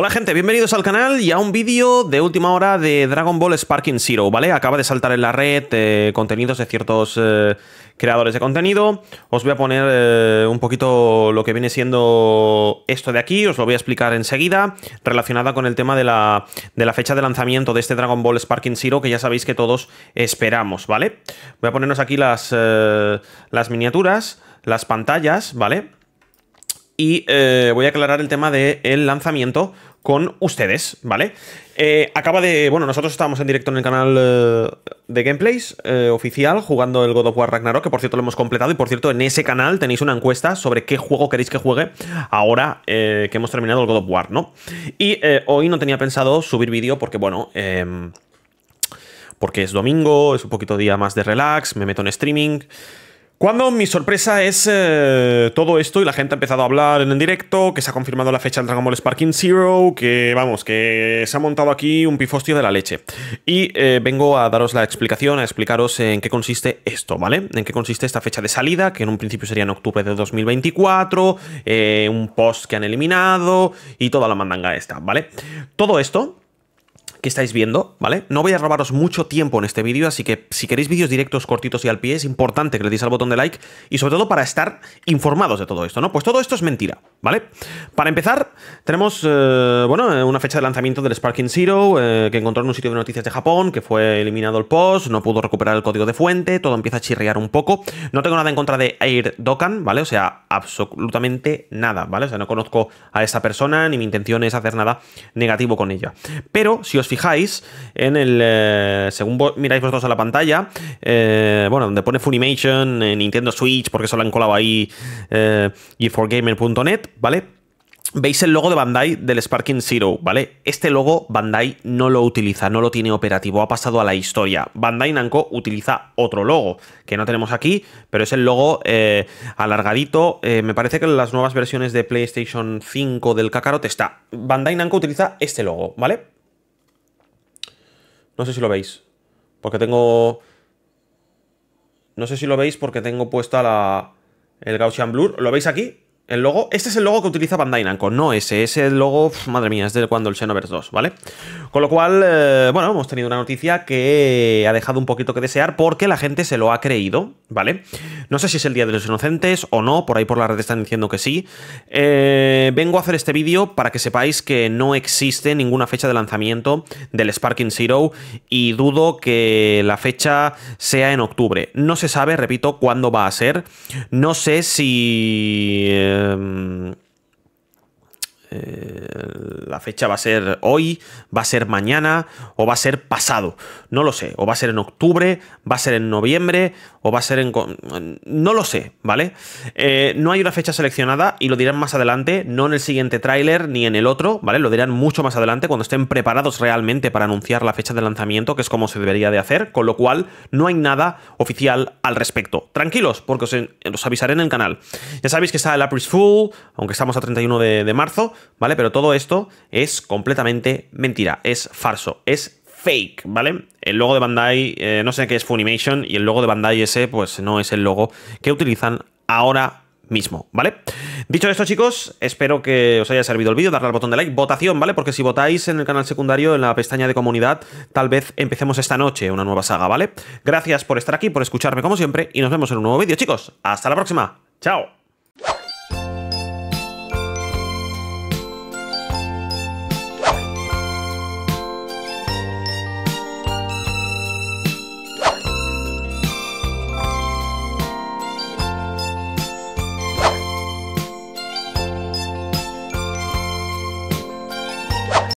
Hola gente, bienvenidos al canal y a un vídeo de última hora de Dragon Ball Sparking Zero, ¿vale? Acaba de saltar en la red eh, contenidos de ciertos eh, creadores de contenido. Os voy a poner eh, un poquito lo que viene siendo esto de aquí, os lo voy a explicar enseguida, relacionada con el tema de la, fecha de lanzamiento de este Dragon Ball Sparking Zero, que ya sabéis que todos esperamos, ¿vale? Voy a ponernos aquí las, las miniaturas, las pantallas, ¿vale? y eh, voy a aclarar el tema del lanzamiento con ustedes, ¿vale? Eh, acaba de. Bueno, nosotros estábamos en directo en el canal eh, de gameplays oficial jugando el God of War Ragnarok, que por cierto lo hemos completado. Y por cierto, en ese canal tenéis una encuesta sobre qué juego queréis que juegue ahora que hemos terminado el God of War, ¿no? Y hoy no tenía pensado subir vídeo porque, bueno. Em, porque es domingo, es un poquito día más de relax, me meto en streaming. Cuando mi sorpresa es eh, todo esto y la gente ha empezado a hablar en el directo, que se ha confirmado la fecha del Dragon Ball Sparking Zero, que vamos, que se ha montado aquí un pifostio de la leche. Y eh, vengo a daros la explicación, a explicaros en qué consiste esto, ¿vale? En qué consiste esta fecha de salida, que en un principio sería en octubre de 2024, eh, un post que han eliminado y toda la mandanga esta, ¿vale? Todo esto que estáis viendo, ¿vale? No voy a robaros mucho tiempo en este vídeo, así que si queréis vídeos directos, cortitos y al pie, es importante que le deis al botón de like y sobre todo para estar informados de todo esto, ¿no? Pues todo esto es mentira, ¿vale? Para empezar, tenemos eh, bueno, una fecha de lanzamiento del Sparking Zero, eh, que encontró en un sitio de noticias de Japón, que fue eliminado el post, no pudo recuperar el código de fuente, todo empieza a chirriar un poco. No tengo nada en contra de Air Dokkan, ¿vale? O sea, absolutamente nada, ¿vale? O sea, no conozco a esa persona, ni mi intención es hacer nada negativo con ella. Pero, si os fijáis, en el. Eh, según miráis vosotros a la pantalla, bueno, donde pone Funimation, Nintendo Switch, porque solo han colado ahí, y4gamer.net ¿vale? Veis el logo de Bandai del Sparking Zero, ¿vale? Este logo Bandai no lo utiliza, no lo tiene operativo, ha pasado a la historia. Bandai Namco utiliza otro logo, que no tenemos aquí, pero es el logo eh, alargadito. Eh, me parece que en las nuevas versiones de PlayStation 5 del Kakarot está. Bandai Namco utiliza este logo, ¿vale? No sé si lo veis, porque tengo... No sé si lo veis porque tengo puesta la... el Gaussian Blur. ¿Lo veis aquí? El logo, este es el logo que utiliza Bandai Namco, no ese, ese logo, madre mía, es de cuando el Xenoverse 2, ¿vale? Con lo cual, eh, bueno, hemos tenido una noticia que ha dejado un poquito que desear porque la gente se lo ha creído, ¿vale? No sé si es el Día de los Inocentes o no, por ahí por la red están diciendo que sí. Eh, vengo a hacer este vídeo para que sepáis que no existe ninguna fecha de lanzamiento del Sparking Zero y dudo que la fecha sea en octubre. No se sabe, repito, cuándo va a ser. No sé si... Eh, Um, Eh, la fecha va a ser hoy, va a ser mañana o va a ser pasado. No lo sé. O va a ser en octubre, va a ser en noviembre o va a ser en... No lo sé, ¿vale? Eh, no hay una fecha seleccionada y lo dirán más adelante, no en el siguiente tráiler ni en el otro, ¿vale? Lo dirán mucho más adelante cuando estén preparados realmente para anunciar la fecha de lanzamiento, que es como se debería de hacer, con lo cual no hay nada oficial al respecto. Tranquilos, porque os, avisaré en el canal. Ya sabéis que está el April Fool, aunque estamos a 31 de marzo, ¿vale? Pero todo esto es completamente mentira, es falso, es fake, ¿vale? El logo de Bandai, eh, no sé qué es Funimation, y el logo de Bandai ese, pues no es el logo que utilizan ahora mismo, ¿vale? Dicho esto, chicos, espero que os haya servido el vídeo, darle al botón de like, votación, ¿vale? Porque si votáis en el canal secundario, en la pestaña de comunidad, tal vez empecemos esta noche una nueva saga, ¿vale? Gracias por estar aquí, por escucharme como siempre, y nos vemos en un nuevo vídeo, chicos. Hasta la próxima. Chao.